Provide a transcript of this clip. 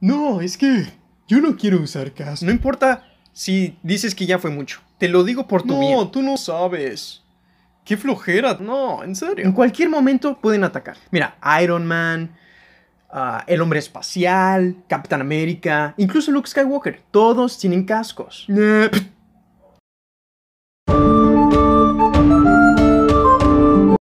No, es que yo no quiero usar casco. No importa si dices que ya fue mucho. Te lo digo por tu bien. No, tú no sabes. Qué flojera. No, en serio. En cualquier momento pueden atacar. Mira, Iron Man, ah, el hombre espacial, Capitán América, incluso Luke Skywalker. Todos tienen cascos. Eh,